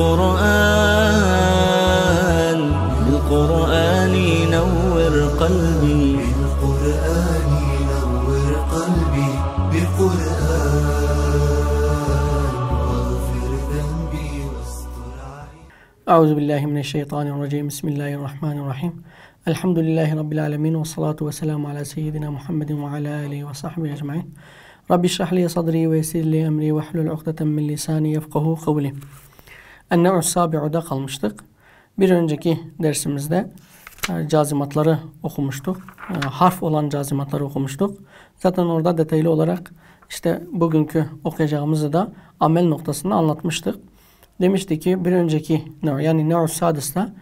بالقرآن بالقرآن نور قلبي بالقرآن نور قلبي بالقرآن واغفر ذنبي واستر أعوذ بالله من الشيطان الرجيم بسم الله الرحمن الرحيم الحمد لله رب العالمين والصلاة والسلام على سيدنا محمد وعلى آله وصحبه أجمعين رب اشرح لي صدري ويسر لي أمري واحلل عقدة من لساني يفقه قولي Enne'u sabi'uda kalmıştık. Bir önceki dersimizde e, cazimatları okumuştuk. E, harf olan cazimatları okumuştuk. Zaten orada detaylı olarak işte bugünkü okuyacağımızı da amel noktasında anlatmıştık. Demişti ki bir önceki ne yani ne'u sadisla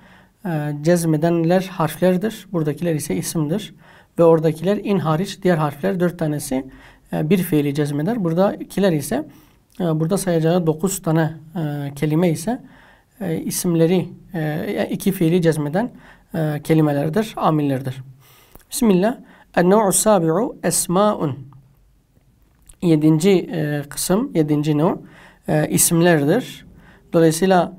e, cezmedenler harflerdir. Buradakiler ise isimdir. Ve oradakiler in hariç diğer harfler dört tanesi bir fiili cezmeder. Buradakiler ise ee, burada sayacağı 9 tane e, kelime ise e, isimleri e, iki fiili cezmeden kelimelerdir, amillerdir. Bismillah. el nuu sabi'u esma'un. Yedinci kısım, yedinci nev isimlerdir. Dolayısıyla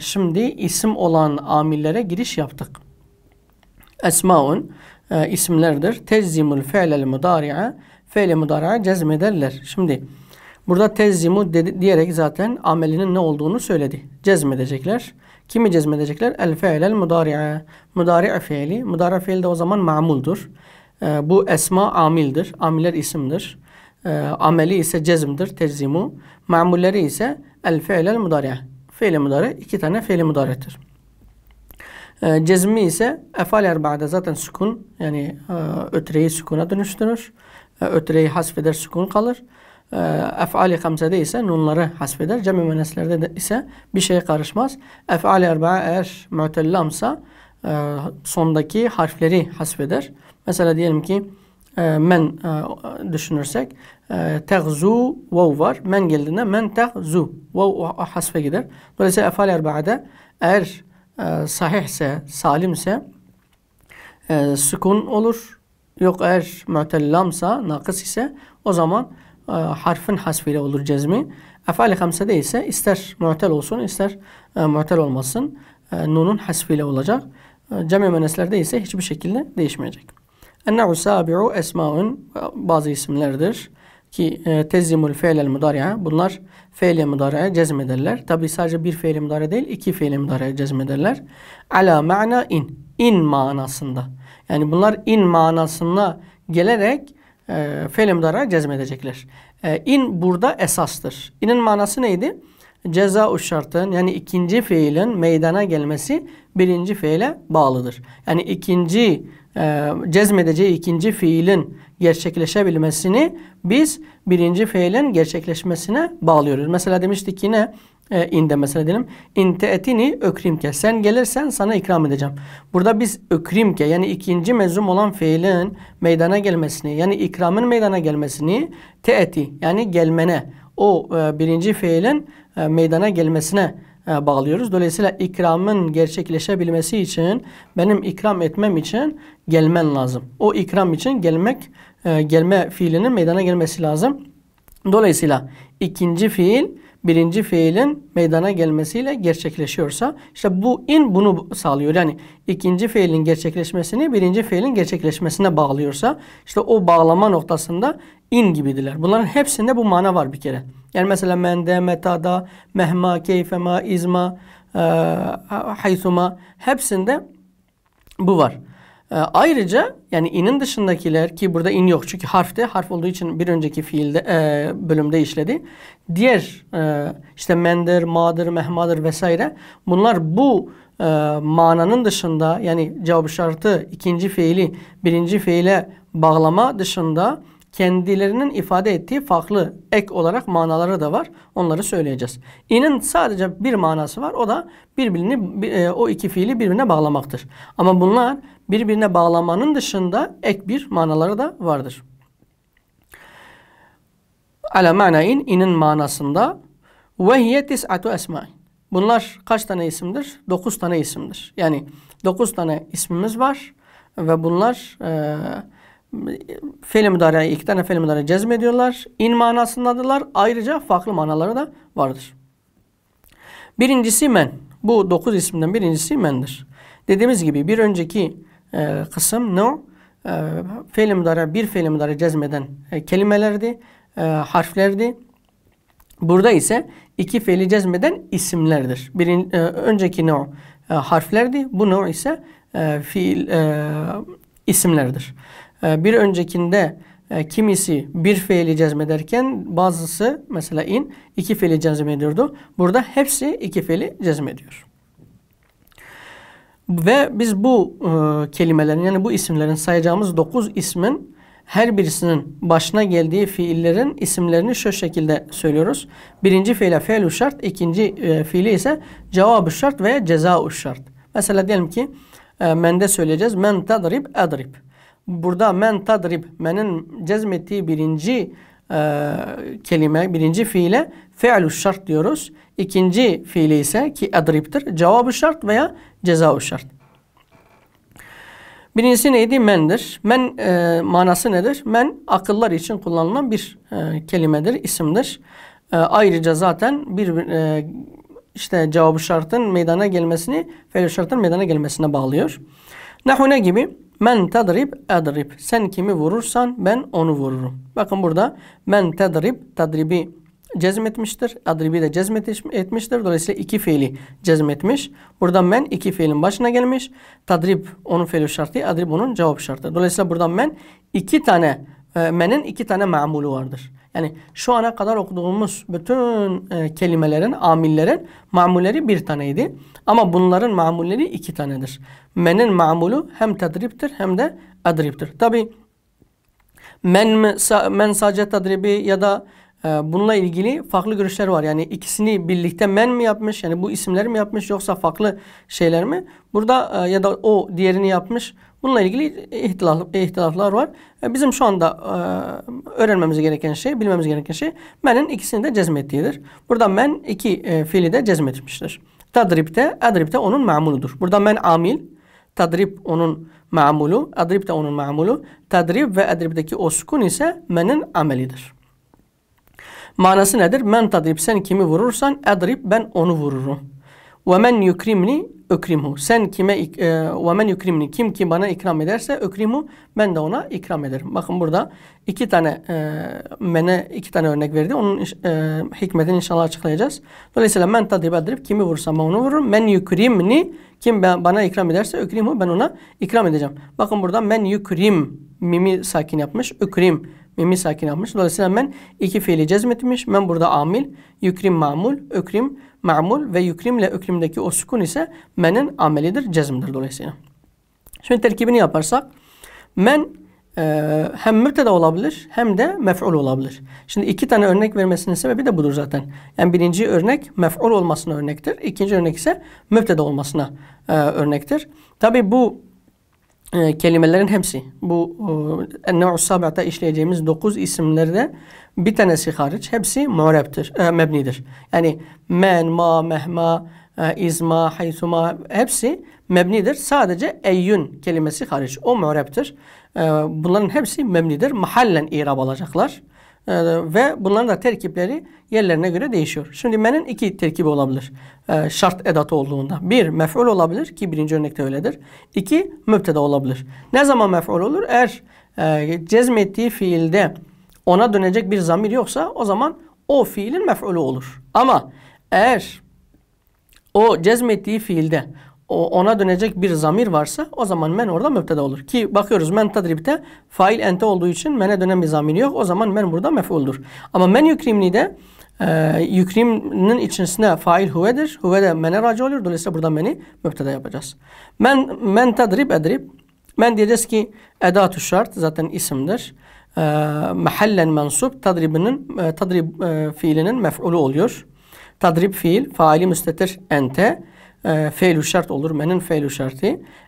şimdi isim olan amillere giriş yaptık. Esma'un isimlerdir. Tezzimul fe'lel mudari'a. Fe'le mudari'a cezmederler. Şimdi Burada tezzimu diyerek zaten amelinin ne olduğunu söyledi. Cezmedecekler. Kimi cezmedecekler? El fe'lel mudari'e. Mudari'e fiili. Mudari'e fiili de o zaman ma'muldur. E, bu esma amildir. amiler isimdir. E, ameli ise cezmdir. Tezzimu. Ma'mulleri ise el fe'lel mudari'e. Fiili mudari iki tane fiili mudari'tir. E, ee, cezmi ise efal erba'da zaten sukun yani e, ötreyi sukuna dönüştürür. E, ötreyi hasfeder sukun kalır. Ee, ef'ali hamsede ise nunları hasfeder. Cem-i müneslerde de ise bir şeye karışmaz. Ef'ali erba'a eğer mütellamsa e, sondaki harfleri hasfeder. Mesela diyelim ki e, men e, düşünürsek e, tegzu vav var. Men geldiğinde men tegzu vav hasfe gider. Dolayısıyla efal erba'da eğer e, sahihse, salimse e, sükun olur. Yok eğer mütellamsa, nakıs ise o zaman e, harfin hasfiyle olur cezmi. Efali hamsede ise ister mu'tel olsun ister e, mu'tel olmasın e, nunun hasfiyle olacak. Cem-i meneslerde ise hiçbir şekilde değişmeyecek. Enne'u sabi'u esma'un bazı isimlerdir ki tezzimul fi'lel mudari'a bunlar fi'le mudari'a cezmederler. Tabi sadece bir fi'le mudari'a değil iki fi'le mudari'a cezmederler. Ala ma'na in. in manasında. Yani bunlar in manasında gelerek e, felimdara cezmedecekler. E, İn burada esastır. İnin manası neydi? Ceza şartın yani ikinci fiilin meydana gelmesi birinci fiile bağlıdır. Yani ikinci e, cezmedeceği ikinci fiilin gerçekleşebilmesini biz birinci fiilin gerçekleşmesine bağlıyoruz. Mesela demiştik yine e, inde mesela diyelim. İnte etini ökrimke. Sen gelirsen sana ikram edeceğim. Burada biz ökrimke yani ikinci mezum olan fiilin meydana gelmesini yani ikramın meydana gelmesini te eti yani gelmene o e, birinci fiilin e, meydana gelmesine bağlıyoruz. Dolayısıyla ikramın gerçekleşebilmesi için benim ikram etmem için gelmen lazım. O ikram için gelmek gelme fiilinin meydana gelmesi lazım. Dolayısıyla ikinci fiil birinci fiilin meydana gelmesiyle gerçekleşiyorsa işte bu in bunu sağlıyor. Yani ikinci fiilin gerçekleşmesini birinci fiilin gerçekleşmesine bağlıyorsa işte o bağlama noktasında in gibidirler Bunların hepsinde bu mana var bir kere. Yani mesela mende, metada, mehma, keyfema, izma, e, haysuma hepsinde bu var. E, ayrıca yani inin dışındakiler ki burada in yok çünkü harfte harf olduğu için bir önceki fiilde e, bölümde işledi. Diğer e, işte mendir, madır, mehmadır vesaire bunlar bu e, mananın dışında yani cevap şartı ikinci fiili birinci fiile bağlama dışında kendilerinin ifade ettiği farklı ek olarak manaları da var. Onları söyleyeceğiz. İnin sadece bir manası var. O da birbirini e, o iki fiili birbirine bağlamaktır. Ama bunlar birbirine bağlamanın dışında ek bir manaları da vardır. Ala manain inin manasında ve hiye tis'atu esma'in. Bunlar kaç tane isimdir? Dokuz tane isimdir. Yani dokuz tane ismimiz var ve bunlar e, fiil müdareyi, iki tane fiil müdareyi cezmediyorlar. İn manasındadılar. Ayrıca farklı manaları da vardır. Birincisi men. Bu dokuz isimden birincisi mendir. Dediğimiz gibi bir önceki e, kısım ne o? E, fiil mudara, bir fiil mudara cezmeden e, kelimelerdi, e, harflerdi. Burada ise iki fiili cezmeden isimlerdir. Birin, önceki ne o? harflerdi. Bu ne o ise fiil isimlerdir. bir öncekinde kimisi bir fiili cezmederken bazısı mesela in iki fiili cezmediyordu. Burada hepsi iki fiili cezmediyor. Ve biz bu e, kelimelerin yani bu isimlerin sayacağımız dokuz ismin her birisinin başına geldiği fiillerin isimlerini şu şekilde söylüyoruz. Birinci fiile fe'lu şart, ikinci e, fiili ise cevabı şart ve ceza'u şart. Mesela diyelim ki e, mende söyleyeceğiz. Men tadrib edrib. Burada men tadrib, menin cezmettiği birinci e, kelime birinci fiile fe'lu şart diyoruz. İkinci fiili ise ki adriptir. Cevabı şart veya ceza şart. Birincisi neydi? Mendir. Men e, manası nedir? Men akıllar için kullanılan bir e, kelimedir, isimdir. E, ayrıca zaten bir e, işte cevabı şartın meydana gelmesini, fe'lu şartın meydana gelmesine bağlıyor. Nahune gibi Men tadrib adrib. Sen kimi vurursan ben onu vururum. Bakın burada men tadrib tadribi cezmetmiştir. Adribi de cezmetmiştir. Dolayısıyla iki fiili cezmetmiş. Burada men iki fiilin başına gelmiş. Tadrib onun fiili şartı, adrib onun cevap şartı. Dolayısıyla burada men iki tane, e, menin iki tane mamulu vardır. Yani şu ana kadar okuduğumuz bütün e, kelimelerin, amillerin mamulleri bir taneydi. Ama bunların mamulleri iki tanedir. Menin mamulu hem tedriptir hem de adriptir. Tabi men, men sadece tedribi ya da e, bununla ilgili farklı görüşler var. Yani ikisini birlikte men mi yapmış? Yani bu isimler mi yapmış yoksa farklı şeyler mi? Burada e, ya da o diğerini yapmış Bununla ilgili ihtilaf, ihtilaflar var. E, bizim şu anda e, öğrenmemiz gereken şey, bilmemiz gereken şey menin ikisini de cezmettiğidir. Burada men iki e, fiili de cezmetmiştir. Tadripte, adripte onun mamuludur. Burada men amil, tadrip onun mamulu, adrip de onun mamulu. Tadrip ve adripteki o sukun ise menin amelidir. Manası nedir? Men tadrip sen kimi vurursan adrip ben onu vururum. Ve men yukrimni ökrimhu. Sen kime ve men yukrimni kim ki bana ikram ederse ökrimu, ben de ona ikram ederim. Bakın burada iki tane e, mene iki tane örnek verdi. Onun e, hikmetini inşallah açıklayacağız. Dolayısıyla men tadibadrib kimi vursam ben onu vururum. Men yukrimni kim bana ikram ederse ökrimu, ben ona ikram edeceğim. Bakın burada men yukrim mimi sakin yapmış. Ökrim Mimi sakin almış. Dolayısıyla men iki fiili cezmetmiş. Men burada amil, yükrim mamul, ökrim mamul ve yükrimle ökrimdeki o sukun ise menin amelidir, cezmdir dolayısıyla. Şimdi terkibini yaparsak men e, hem müpteda olabilir hem de mef'ul olabilir. Şimdi iki tane örnek vermesinin sebebi de budur zaten. Yani birinci örnek mef'ul olmasına örnektir. ikinci örnek ise müpteda olmasına e, örnektir. Tabi bu e, kelimelerin hepsi bu e, Nev'u Sabah'ta işleyeceğimiz dokuz isimlerde bir tanesi hariç hepsi muhareptir, e, mebnidir. Yani men, ma, mehma, e, izma, haytuma hepsi mebnidir. Sadece eyyün kelimesi hariç o muhareptir. E, bunların hepsi mebnidir. Mahallen irab alacaklar. Ee, ve bunların da terkipleri yerlerine göre değişiyor. Şimdi menin iki terkibi olabilir ee, şart edatı olduğunda. Bir mef'ul olabilir ki birinci örnekte öyledir. İki mübteda olabilir. Ne zaman mef'ul olur? Eğer e, cezmettiği fiilde ona dönecek bir zamir yoksa o zaman o fiilin mef'ulü olur. Ama eğer o cezmettiği fiilde o, ona dönecek bir zamir varsa o zaman men orada müpteda olur. Ki bakıyoruz men tadribte fail ente olduğu için mene dönen bir zamir yok. O zaman men burada mef'uldur. Ama men yükrimli de e, yükrimin içerisine fail huvedir. Huve de mene raci olur. Dolayısıyla burada meni müpteda yapacağız. Men, men tadrib edrib. Men diyeceğiz ki edatü şart zaten isimdir. E, mehallen mensup tadribinin e, tadrib e, fiilinin mef'ulu oluyor. Tadrib fiil faili müstetir ente e, ee, feylü şart olur. Menin feylü şartı.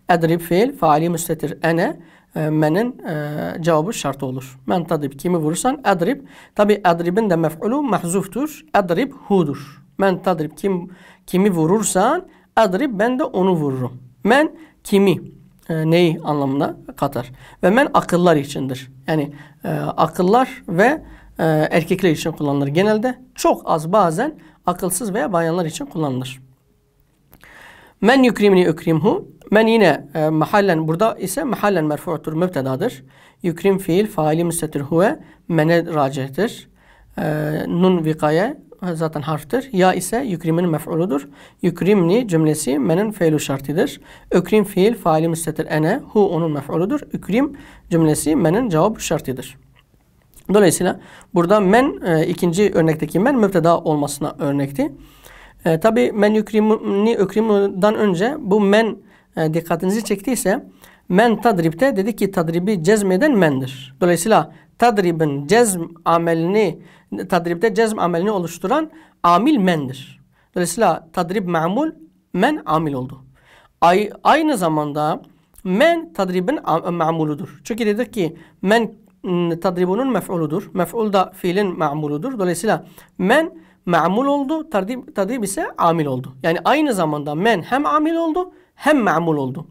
Edrib feil, faali müstetir ene e, menin e, cevabı şart olur. Men tadrib kimi vurursan edrib. Tabi edribin de mef'ulu mahzuftur. Edrib hudur. Men tadrib kim kimi vurursan edrib ben de onu vururum. Men kimi e, neyi anlamına katar. Ve men akıllar içindir. Yani e, akıllar ve e, erkekler için kullanılır genelde. Çok az bazen akılsız veya bayanlar için kullanılır. Men yukrimni yukrimhu. Men yine e, mahallen burada ise mahallen merfu'tur mübtedadır. Yukrim fiil faali müstetir huve mene racihtir. E, nun vikaye zaten harftir. Ya ise yükrimin mef'uludur. Yükrimni cümlesi menin feilü şartidir. Ükrim fiil faali müstetir ene hu onun mef'uludur. Ükrim cümlesi menin cevap şartidir. Dolayısıyla burada men e, ikinci örnekteki men mübteda olmasına örnekti. E, ee, Tabi men yukrimuni ökrimudan önce bu men e, dikkatinizi çektiyse men tadribte dedi ki tadribi cezmeden mendir. Dolayısıyla tadribin cezm amelini tadribde cezm amelini oluşturan amil mendir. Dolayısıyla tadrib ma'mul men amil oldu. Ay, aynı zamanda men tadribin ma'muludur. Çünkü dedik ki men tadribunun mef'uludur. Mef'ul da fiilin ma'muludur. Dolayısıyla men ma'mul oldu. Tadrib, tadrib ise amil oldu. Yani aynı zamanda men hem amil oldu hem ma'mul oldu.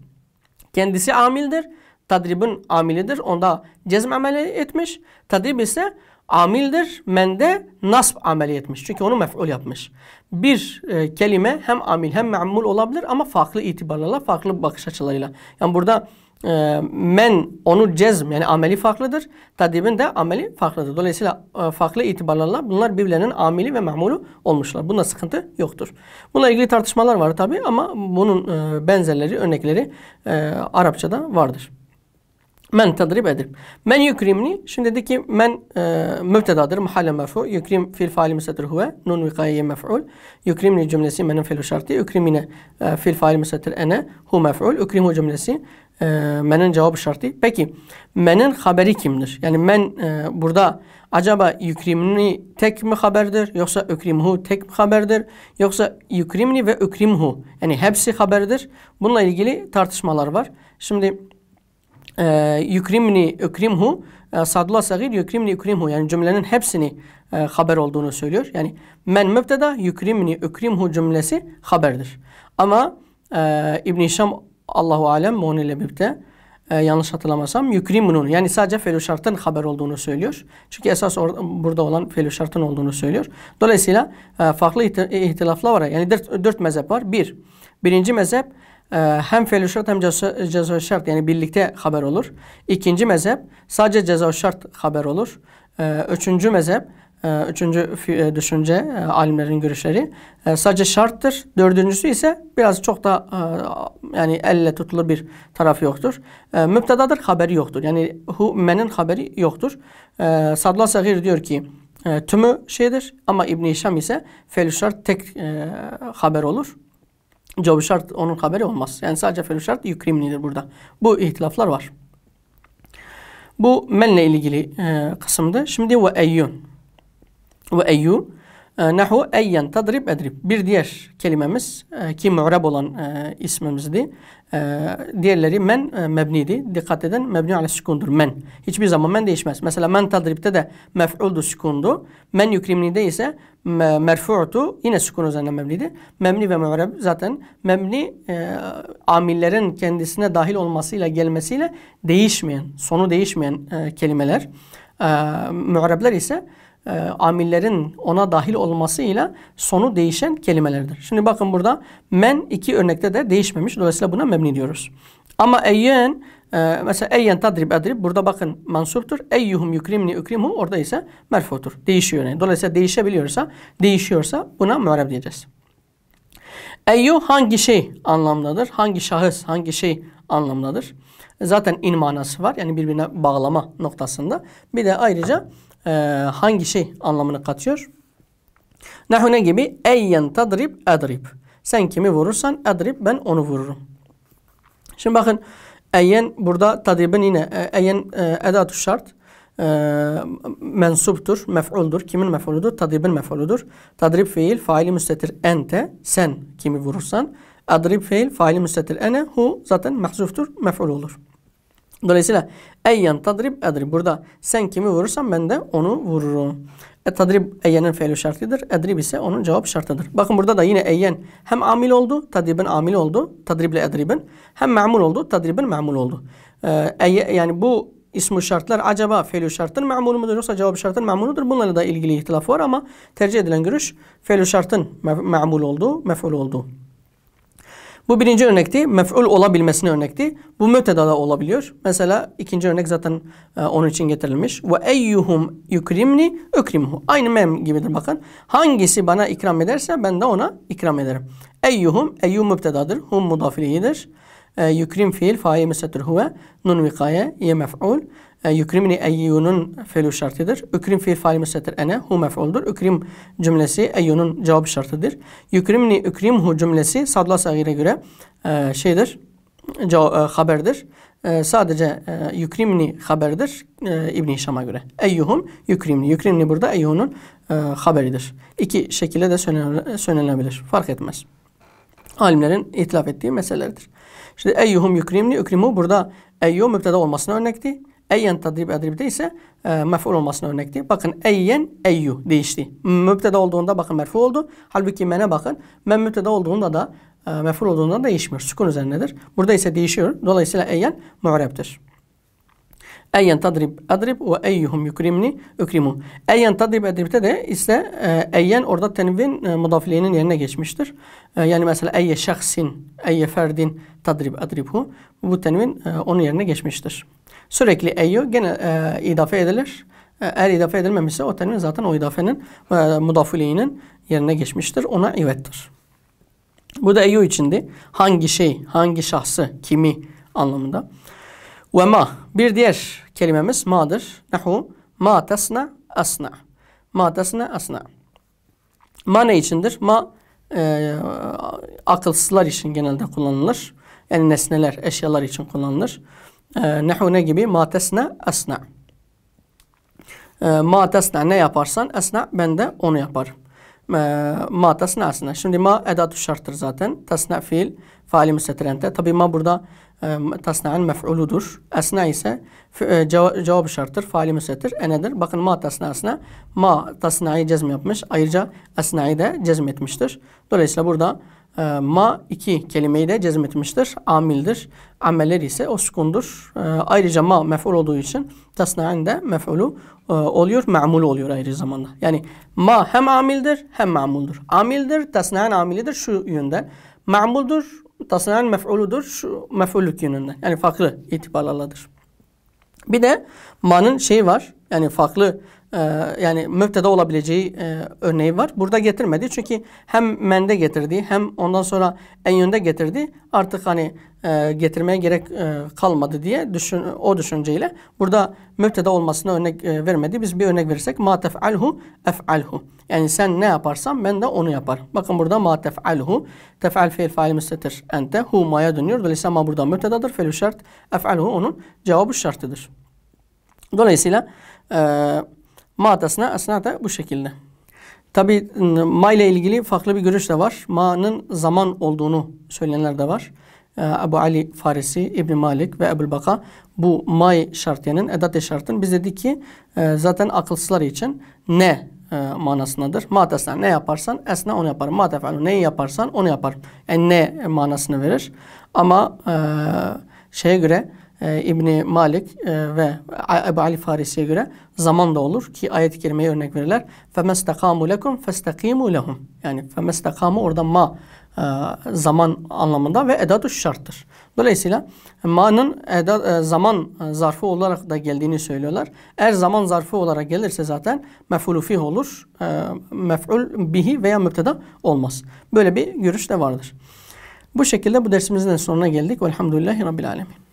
Kendisi amildir. Tadribin amilidir. Onda cezm ameli etmiş. Tadrib ise amildir. Men de nasb ameli etmiş. Çünkü onu mef'ul yapmış. Bir e, kelime hem amil hem ma'mul olabilir ama farklı itibarlarla, farklı bakış açılarıyla. Yani burada e, men onu cezm yani ameli farklıdır. Tadibin de ameli farklıdır. Dolayısıyla e, farklı itibarlarla bunlar birbirlerinin ameli ve mamulu olmuşlar. Bunda sıkıntı yoktur. Bununla ilgili tartışmalar var tabi ama bunun e, benzerleri, örnekleri e, Arapçada vardır. Men tedrib edip. Men yükrimni. Şimdi dedi ki men e, mübtedadır. Mahalle merfu. Yükrim fil faali müstettir huve. Nun vikayeye mef'ul. Yükrimni cümlesi menin filu şartı. Yükrimine e, fil faali müstettir ene. Hu mef'ul. Yükrimhu cümlesi e, menin cevabı şartı. Peki menin haberi kimdir? Yani men e, burada acaba yükrimni tek mi haberdir? Yoksa ükrimhu tek mi haberdir? Yoksa yükrimni ve ükrimhu. Yani hepsi haberdir. Bununla ilgili tartışmalar var. Şimdi e, ee, yukrimni yukrimhu e, sadullah sagir yukrimni ökrimhu. yani cümlenin hepsini e, haber olduğunu söylüyor. Yani men mübteda yukrimni ökrimhu cümlesi haberdir. Ama e, İbn Şam Allahu alem Muğni ile birlikte e, yanlış hatırlamasam yukrimunun yani sadece felü şartın haber olduğunu söylüyor. Çünkü esas or- burada olan felü şartın olduğunu söylüyor. Dolayısıyla e, farklı ihtilaflar var. Yani dört, dört mezhep var. Bir, birinci mezhep ee, hem felişot hem ceza şart yani birlikte haber olur. İkinci mezhep sadece ceza şart haber olur. Ee, üçüncü mezhep e, Üçüncü e, düşünce e, alimlerin görüşleri sadece şarttır. Dördüncüsü ise biraz çok da yani elle tutulur bir tarafı yoktur. Müptedadır haberi yoktur. Yani hu menin haberi yoktur. Sadla Sagir diyor ki tümü şeydir ama İbn-i ise felüşart tek haber olur. Cevabı şart onun haberi olmaz. Yani sadece fel şart yükrimlidir burada. Bu ihtilaflar var. Bu menle ilgili e, kısımdı. Şimdi ve eyyun. Ve eyyun ee, nehu eyyen tadrib edrib. Bir diğer kelimemiz e, ki mu'rab olan e, ismimizdi. E, diğerleri men mebnidi. Dikkat edin mebni ale sükundur. Men. Hiçbir zaman men değişmez. Mesela men tadribte de mef'uldu sükundu. Men yükrimnide ise merfu'tu yine sükun üzerine mebnidi. Mebni ve mu'rab zaten mebni amillerin kendisine dahil olmasıyla gelmesiyle değişmeyen, sonu değişmeyen kelimeler. Mu'rabler ise e, amillerin ona dahil olmasıyla sonu değişen kelimelerdir. Şimdi bakın burada men iki örnekte de değişmemiş. Dolayısıyla buna memni diyoruz. Ama eyyen e, mesela eyyen tadrib edrib burada bakın mansuptur. Eyyuhum yukrimni yukrimhu orada ise merfutur. Değişiyor yani. Dolayısıyla değişebiliyorsa değişiyorsa buna müareb diyeceğiz. Eyyu hangi şey anlamdadır? Hangi şahıs, hangi şey anlamdadır? Zaten in manası var. Yani birbirine bağlama noktasında. Bir de ayrıca e, hangi şey anlamını katıyor? Nahu gibi? Eyyen tadrib edrib. Sen kimi vurursan edrib ben onu vururum. Şimdi bakın eyyen burada tadribin yine e, eyyen e, edatü şart e, mensuptur, mef'uldur. Kimin mef'uludur? Tadribin mef'uludur. Tadrib fiil, faili müstetir ente, sen kimi vurursan. Adrib fiil, faili müstetir ene, hu zaten mahzuftur, mef'ul olur. Dolayısıyla eyyen tadrib edrib. Burada sen kimi vurursan ben de onu vururum. E tadrib eyyenin feylü şartıdır. Edrib ise onun cevap şartıdır. Bakın burada da yine eyyen hem amil oldu, tadribin amil oldu, tadrible edribin. Hem ma'mul oldu, tadribin ma'mul oldu. E, yani bu ismi şartlar acaba feylü şartın ma'mulu mudur yoksa cevap şartın ma'muludur. Bunlarla da ilgili ihtilaf var ama tercih edilen görüş feylü şartın ma'mul olduğu, mef'ul olduğu. Bu birinci örnekti. Mef'ul olabilmesine örnekti. Bu müteda da olabiliyor. Mesela ikinci örnek zaten e, onun için getirilmiş. Ve eyyuhum yukrimni ukrimhu. Aynı mem gibidir bakın. Hangisi bana ikram ederse ben de ona ikram ederim. Eyyuhum eyyuh mübtedadır. Hum mudafiliyidir. E, yukrim fiil fa'i mesettir huve. Nun vikaye ye mef'ul yukrimni eyyunun fe'lu şartıdır. Ükrim fiil fail müstettir ene hu mef'uldur. Ükrim cümlesi eyyunun cevap şartıdır. Yukrimni ükrimhu cümlesi sadla sagire göre e, şeydir. Cevap, e, haberdir. E, sadece e, yukrimni haberdir e, İbn Hişam'a göre. Eyyuhum yukrimni. Yukrimni burada eyyuhunun e, haberidir. İki şekilde de söylenebilir. Fark etmez. Alimlerin itilaf ettiği meselelerdir. Şimdi eyyuhum yukrimni. Yukrimu burada eyyuh müpteda olmasına örnekti. Eyyen tadrib edribde ise e, mef'ul olmasına örnekti. Bakın eyyen eyyu değişti. Mübtede olduğunda bakın merfu oldu. Halbuki mene bakın. Men mübtede olduğunda da e, mef'ul olduğunda değişmiyor. Sukun üzerindedir. Burada ise değişiyor. Dolayısıyla eyyen mu'reptir. Eyyen tadrib adrib ve eyyuhum yukrimni ukrimu. Eyyen tadrib adribte de ise e, eyyen orada tenvin e, mudafliğinin yerine geçmiştir. E, yani mesela eyye şahsin, eyye ferdin tadrib adribhu. Bu tenvin e, onun yerine geçmiştir. Sürekli eyyu gene e, idafe edilir. E, eğer idafe edilmemişse o tenvin zaten o idafenin e, mudafiliğinin yerine geçmiştir. Ona ivettir. Bu da eyyu içindi. Hangi şey, hangi şahsı, kimi anlamında. Ve ma. Bir diğer kelimemiz ma'dır. Nahu ma tasna asna. Ma tasna asna. Ma ne içindir? Ma e, akılsızlar için genelde kullanılır. Yani nesneler, eşyalar için kullanılır. E, nehu ne gibi? Ma tesne esna. Ee, ma tesne ne yaparsan esna ben de onu yaparım. Ee, ma tesne esna. Şimdi ma edatü şarttır zaten. Tesne fiil faali müstetirente. Tabi ma burada e, tesne'in mef'uludur. Esna ise e, cevabı şarttır. Faali müstetir. Enedir. Bakın ma tesne esna. Ma tesne'yi cezm yapmış. Ayrıca esna'yı da cezm etmiştir. Dolayısıyla burada e, ma iki kelimeyi de cezmetmiştir. Amildir. Amelleri ise o sukundur. E, ayrıca ma mef'ul olduğu için tasnaen de mef'ulu e, oluyor. Ma'mul oluyor ayrı zamanda. Yani ma hem amildir hem ma'muldur. Amildir tasnaen amilidir şu yönde. Ma'muldur tasnaen mef'uludur şu mef'ullük yönünde. Yani farklı itibarlarladır. Bir de ma'nın şeyi var. Yani farklı ee, yani müpteda olabileceği e, örneği var. Burada getirmedi çünkü hem mende getirdi hem ondan sonra en yönde getirdi. Artık hani e, getirmeye gerek e, kalmadı diye düşün, o düşünceyle burada müpteda olmasını örnek e, vermedi. Biz bir örnek verirsek ma tef'alhu ef'alhu. Yani sen ne yaparsan ben de onu yapar. Bakın burada ma tef'alhu tef'al fiil fail müstetir ente hu ma'ya dönüyor. Dolayısıyla ma burada müptedadır. Felü şart ef'alhu onun cevabı şartıdır. Dolayısıyla eee Ma'dasına esna da bu şekilde. Tabi ıı, ma ile ilgili farklı bir görüş de var. Ma'nın zaman olduğunu söyleyenler de var. Ebu ee, Ali Farisi, İbn Malik ve Ebu Baka bu may şartiyenin, edat şartın biz dedik ki e, zaten akılsızlar için ne e, manasındadır. Madesna ne yaparsan esna onu yapar. Madefelu neyi yaparsan onu yapar. Yani ne manasını verir. Ama e, şeye göre e, İbni Malik e, ve Ebu Ali Farisi'ye göre zaman da olur ki ayet-i kerimeye örnek verirler. فَمَسْتَقَامُ لَكُمْ فَاسْتَقِيمُ لَهُمْ Yani فَمَسْتَقَامُ orada ma e, zaman anlamında ve edadu şarttır. Dolayısıyla ma'nın edad, e, zaman zarfı olarak da geldiğini söylüyorlar. Eğer zaman zarfı olarak gelirse zaten mef'ulü olur. E, mef'ul bihi veya müpteda olmaz. Böyle bir görüş de vardır. Bu şekilde bu dersimizin sonuna geldik. Velhamdülillahi Rabbil Alemin.